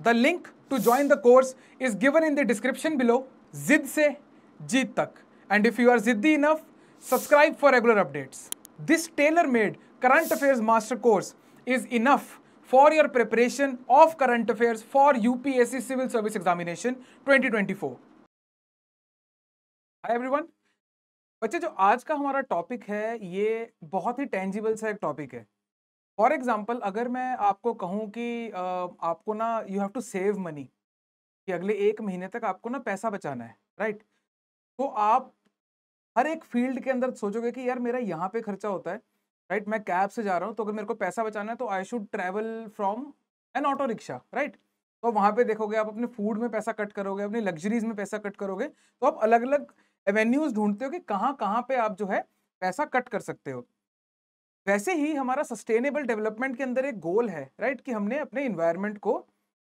the link to join the course is given in the description below जिद से जीत तक एंड इफ यू आर जिद्दी enough subscribe for regular updates this tailor made current affairs master course is enough for your preparation of current affairs for UPSC civil service examination 2024 hi everyone बच्चे जो आज का हमारा topic है ये बहुत ही tangible सा एक टॉपिक है फॉर एग्जाम्पल अगर मैं आपको कहूँ कि आपको ना you have to save money कि अगले एक महीने तक आपको ना पैसा बचाना है राइट तो आप हर एक फील्ड के अंदर सोचोगे कि यार मेरा यहाँ पे खर्चा होता है राइट मैं कैब से जा रहा हूँ तो अगर मेरे को पैसा बचाना है तो I should travel from an auto rickshaw right तो वहाँ पे देखोगे आप अपने फूड में पैसा कट करोगे अपनी लग्जरीज में पैसा कट करोगे तो आप अलग अलग एवेन्यूज ढूंढते हो कि कहाँ कहाँ पे आप जो है पैसा कट कर सकते हो वैसे ही हमारा सस्टेनेबल डेवलपमेंट के अंदर एक गोल है राइट कि हमने अपने इन्वायरमेंट को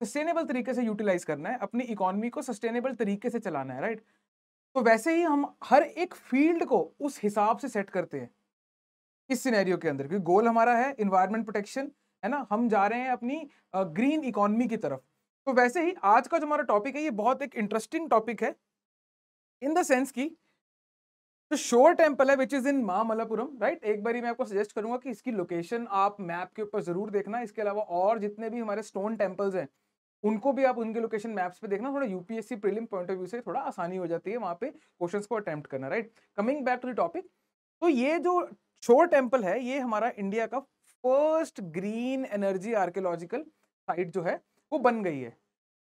सस्टेनेबल तरीके से यूटिलाइज करना है अपनी इकोनॉमी को सस्टेनेबल तरीके से चलाना है राइट तो वैसे ही हम हर एक फील्ड को उस हिसाब से सेट करते हैं इस सिनेरियो के अंदर क्योंकि गोल हमारा है इन्वायरमेंट प्रोटेक्शन है ना हम जा रहे हैं अपनी ग्रीन इकोनॉमी की तरफ तो वैसे ही आज का जो हमारा टॉपिक है ये बहुत एक इंटरेस्टिंग टॉपिक है इन द सेंस कि तो शोर टेम्पल है विच इज इन माँ मलापुरम राइट एक बार मैं आपको सजेस्ट करूंगा कि इसकी लोकेशन आप मैप के ऊपर जरूर देखना इसके अलावा और जितने भी हमारे स्टोन टेम्पल्स हैं उनको भी आप उनके लोकेशन मैप्स पे देखना थोड़ा UPSC prelim point of view से थोड़ा आसानी हो जाती है वहाँ पे क्वेश्चन को अटैम्प्ट करना right coming back to the topic तो ये जो शोर टेम्पल है ये हमारा इंडिया का first green energy archaeological site जो है वो बन गई है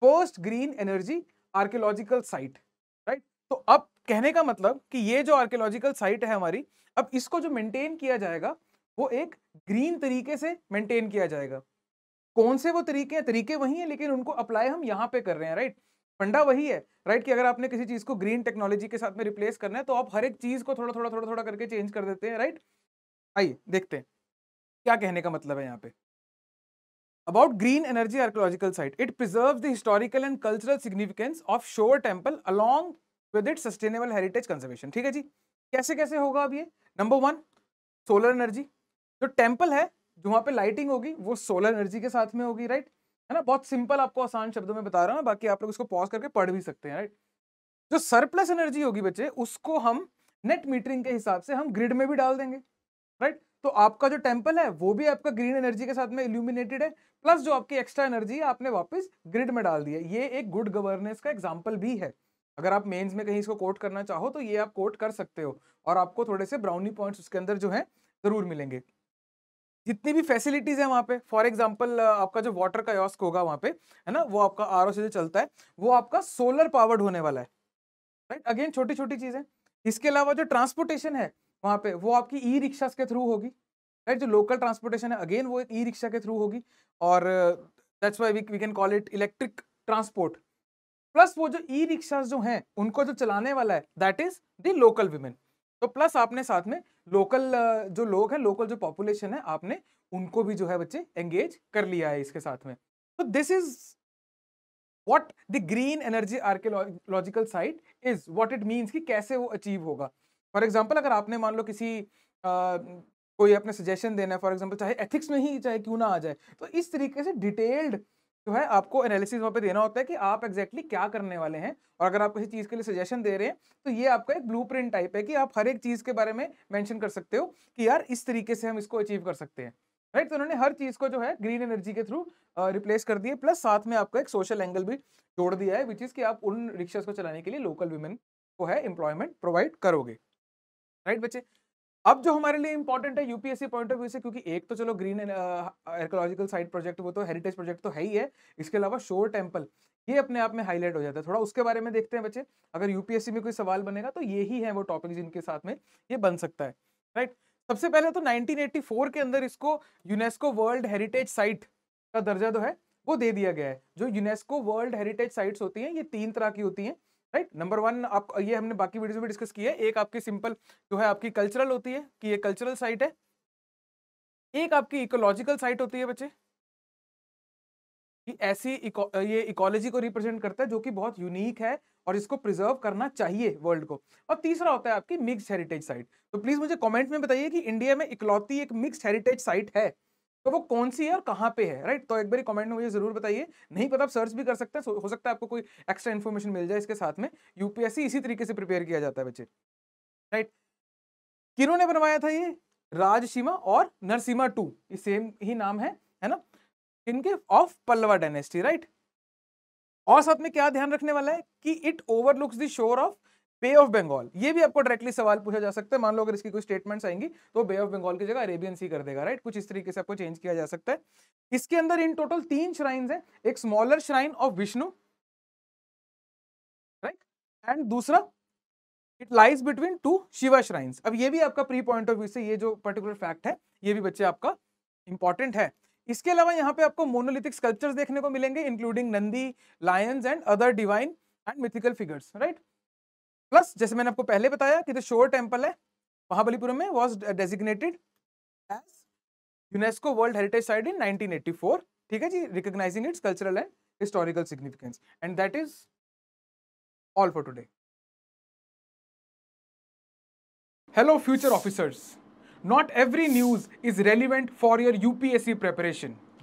first green energy archaeological site right तो अब कहने का मतलब कि ये जो आर्कियोलॉजिकल साइट है हमारी अब इसको जो मेंटेन किया जाएगा वो एक ग्रीन तरीके से मेंटेन किया जाएगा कौन से वो तरीके हैं तरीके वही हैं लेकिन उनको अप्लाई हम यहाँ पे कर रहे हैं राइट फंडा वही है राइट कि अगर आपने किसी चीज़ को ग्रीन टेक्नोलॉजी के साथ में रिप्लेस करना है तो आप हर एक चीज़ को थोड़ा थोड़ा थोड़ा थोड़ा करके चेंज कर देते हैं राइट आइए देखते हैं क्या कहने का मतलब है यहाँ पे about green energy archaeological site it preserve the historical and cultural significance of shore temple along with it sustainable heritage conservation ठीक है जी कैसे कैसे होगा अब ये नंबर वन सोलर एनर्जी जो टेम्पल है जो वहाँ पे लाइटिंग होगी वो सोलर एनर्जी के साथ में होगी राइट है ना बहुत सिंपल आपको आसान शब्दों में बता रहा हूँ बाकी आप लोग इसको पॉज करके पढ़ भी सकते हैं राइट जो सरप्लस एनर्जी होगी बच्चे उसको हम नेट मीटरिंग के हिसाब से हम ग्रिड में भी डाल देंगे राइट तो आपका जो टेम्पल है वो भी आपका ग्रीन एनर्जी के साथ में इल्यूमिनेटेड है प्लस जो आपकी एक्स्ट्रा एनर्जी है आपने वापस ग्रिड में डाल दी है ये एक गुड गवर्नेंस का एग्जाम्पल भी है अगर आप मेंस में कहीं इसको कोट करना चाहो तो ये आप कोट कर सकते हो और आपको थोड़े से ब्राउनी पॉइंट्स उसके अंदर जो है ज़रूर मिलेंगे जितनी भी फैसिलिटीज़ है वहाँ पे फॉर एग्जांपल आपका जो वाटर का यॉस्क होगा वहाँ पे है ना वो आपका आर से जो चलता है वो आपका सोलर पावर्ड होने वाला है राइट अगेन छोटी छोटी चीज़ें इसके अलावा जो ट्रांसपोर्टेशन है वहाँ पे वो आपकी ई रिक्शा के थ्रू होगी राइट जो लोकल ट्रांसपोर्टेशन है अगेन वो एक ई रिक्शा के थ्रू होगी और that's why we can call it electric transport plus वो जो ई रिक्शा जो हैं उनको जो चलाने वाला है that is the local women तो प्लस आपने साथ में लोकल जो लोग हैं लोकल जो पॉपुलेशन है आपने उनको भी जो है बच्चे एंगेज कर लिया है इसके साथ में तो this is what the green energy archaeological site is what it means कि कैसे वो अचीव होगा फॉर एग्जाम्पल अगर आपने मान लो किसी आ, कोई अपने सजेशन देना है फॉर एग्जाम्पल चाहे एथिक्स में ही चाहे क्यों ना आ जाए तो इस तरीके से डिटेल्ड जो है आपको एनालिसिस वहाँ पे देना होता है कि आप एग्जैक्टली exactly क्या करने वाले हैं और अगर आप किसी चीज़ के लिए सजेशन दे रहे हैं तो ये आपका एक ब्लू टाइप है कि आप हर एक चीज़ के बारे में मैंशन कर सकते हो कि यार इस तरीके से हम इसको अचीव कर सकते हैं राइट तो उन्होंने हर चीज़ को जो है ग्रीन एनर्जी के थ्रू रिप्लेस कर दिए प्लस साथ में आपका एक सोशल एंगल भी जोड़ दिया है विच इज़ कि आप उन रिक्शा को चलाने के लिए लोकल वुमेन को है एम्प्लॉयमेंट प्रोवाइड करोगे राइट बच्चे अब जो हमारे लिए इंपॉर्टेंट है यूपीएससी पॉइंट ऑफ व्यू से क्योंकि एक तो चलो ग्रीन एर्कोलॉजिकल साइट प्रोजेक्ट वो तो हेरिटेज प्रोजेक्ट तो है ही है इसके अलावा शोर टेम्पल ये अपने आप में हाईलाइट हो जाता है थोड़ा उसके बारे में देखते हैं बच्चे अगर यूपीएससी में कोई सवाल बनेगा तो ये ही है वो टॉपिक जिनके साथ में ये बन सकता है राइट सबसे पहले तो 1984 के अंदर इसको यूनेस्को वर्ल्ड हेरिटेज साइट का दर्जा जो है वो दे दिया गया है जो यूनेस्को वर्ल्ड हेरिटेज साइट्स होती हैं ये तीन तरह की होती हैं राइट नंबर वन आप ये हमने बाकी वीडियो में डिस्कस किया है एक आपकी सिंपल जो है आपकी कल्चरल होती है कि ये कल्चरल साइट है एक आपकी इकोलॉजिकल साइट होती है बच्चे कि ऐसी इको, ये इकोलॉजी को रिप्रेजेंट करता है जो कि बहुत यूनिक है और इसको प्रिजर्व करना चाहिए वर्ल्ड को और तीसरा होता है आपकी मिक्स हेरिटेज साइट तो प्लीज मुझे कमेंट में बताइए कि इंडिया में इकलौती एक मिक्स हेरिटेज साइट है तो वो कौन सी है और कहाँ पे है राइट तो एक बार कमेंट में मुझे जरूर बताइए नहीं पता आप सर्च भी कर सकते हैं हो सकता है आपको कोई एक्स्ट्रा इन्फॉर्मेशन मिल जाए इसके साथ में यूपीएससी इसी तरीके से प्रिपेयर किया जाता है बच्चे राइट किरों ने बनवाया था ये राजसीमा और नरसीमा टू ये सेम ही नाम है है ना इनके ऑफ पल्लवा डायनेस्टी राइट और साथ में क्या ध्यान रखने वाला है कि it overlooks the shore of bay of Bengal ये भी आपको डायरेक्टली सवाल पूछा जा सकता है मान लो अगर इसकी कोई स्टेटमेंट्स आएंगी तो बे ऑफ बंगाल की जगह अरेबियन सी कर देगा राइट कुछ इस तरीके से आपको चेंज किया जा सकता है इसके अंदर इन टोटल तीन श्राइन है एक smaller shrine of Vishnu right and दूसरा it lies between two Shiva shrine अब ये भी आपका प्री पॉइंट ऑफ व्यू से ये जो पर्टिकुलर फैक्ट है ये भी बच्चे आपका इंपॉर्टेंट है इसके अलावा यहाँ पे आपको मोनोलिथिक स्कल्पचर्स देखने को मिलेंगे including Nandi lions and other divine and mythical figures right plus जैसे मैंने आपको पहले बताया कि जो शोर टेम्पल है महाबलीपुरम में was designated as UNESCO world heritage site in 1984 ठीक है जी recognising its cultural and historical significance and that is all for today hello future officers not every news is relevant for your UPSC preparation